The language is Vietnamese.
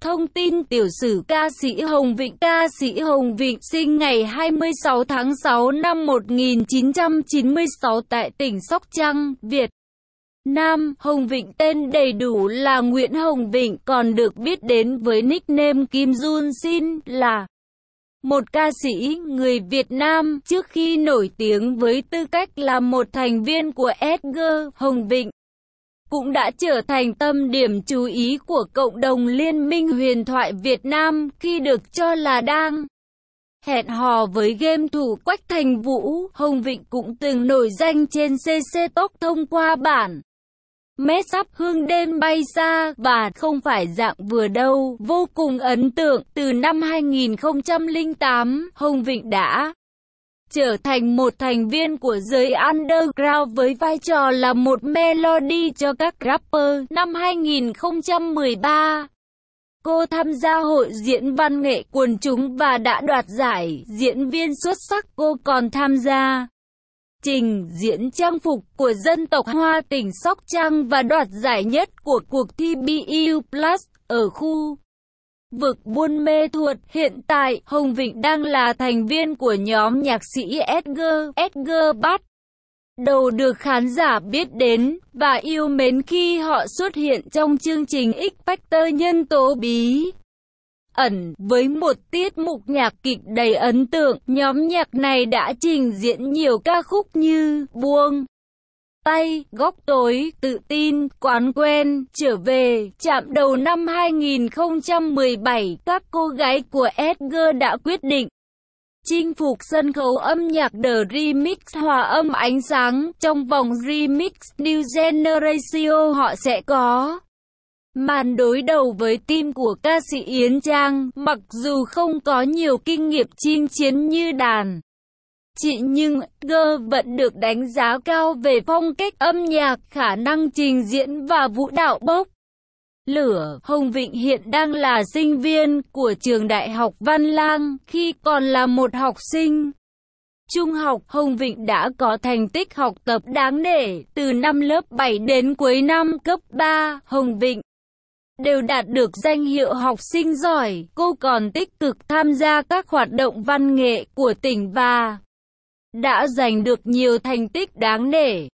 Thông tin tiểu sử ca sĩ Hồng Vịnh Ca sĩ Hồng Vịnh sinh ngày 26 tháng 6 năm 1996 tại tỉnh Sóc Trăng, Việt Nam. Hồng Vịnh tên đầy đủ là Nguyễn Hồng Vịnh còn được biết đến với nickname Kim Jun Sin là một ca sĩ người Việt Nam trước khi nổi tiếng với tư cách là một thành viên của Edgar Hồng Vịnh cũng đã trở thành tâm điểm chú ý của cộng đồng Liên minh huyền thoại Việt Nam khi được cho là đang hẹn hò với game thủ Quách Thành Vũ. Hồng Vịnh cũng từng nổi danh trên CC Talk thông qua bản Mét sắp hương đêm bay xa và không phải dạng vừa đâu, vô cùng ấn tượng. Từ năm 2008, Hồng Vịnh đã trở thành một thành viên của giới underground với vai trò là một melody cho các rapper. Năm 2013, cô tham gia hội diễn văn nghệ quần chúng và đã đoạt giải diễn viên xuất sắc. Cô còn tham gia trình diễn trang phục của dân tộc Hoa tỉnh Sóc Trăng và đoạt giải nhất của cuộc thi BU Plus ở khu vực buôn mê thuột. Hiện tại, Hồng Vịnh đang là thành viên của nhóm nhạc sĩ Edgar, Edgar Bát đầu được khán giả biết đến và yêu mến khi họ xuất hiện trong chương trình X Factor nhân tố bí ẩn với một tiết mục nhạc kịch đầy ấn tượng. Nhóm nhạc này đã trình diễn nhiều ca khúc như Buông tay, góc tối, tự tin, quán quen, trở về. Chạm đầu năm 2017, các cô gái của Edgar đã quyết định chinh phục sân khấu âm nhạc The Remix hòa âm ánh sáng. Trong vòng Remix New Generation họ sẽ có màn đối đầu với team của ca sĩ Yến Trang, mặc dù không có nhiều kinh nghiệm chinh chiến như đàn trị nhưng gơ vẫn được đánh giá cao về phong cách âm nhạc, khả năng trình diễn và vũ đạo bốc. Lửa, Hồng Vịnh hiện đang là sinh viên của trường Đại học Văn Lang khi còn là một học sinh. Trung học, Hồng Vịnh đã có thành tích học tập đáng nể, từ năm lớp 7 đến cuối năm cấp 3, Hồng Vịnh đều đạt được danh hiệu học sinh giỏi. Cô còn tích cực tham gia các hoạt động văn nghệ của tỉnh và đã giành được nhiều thành tích đáng nể.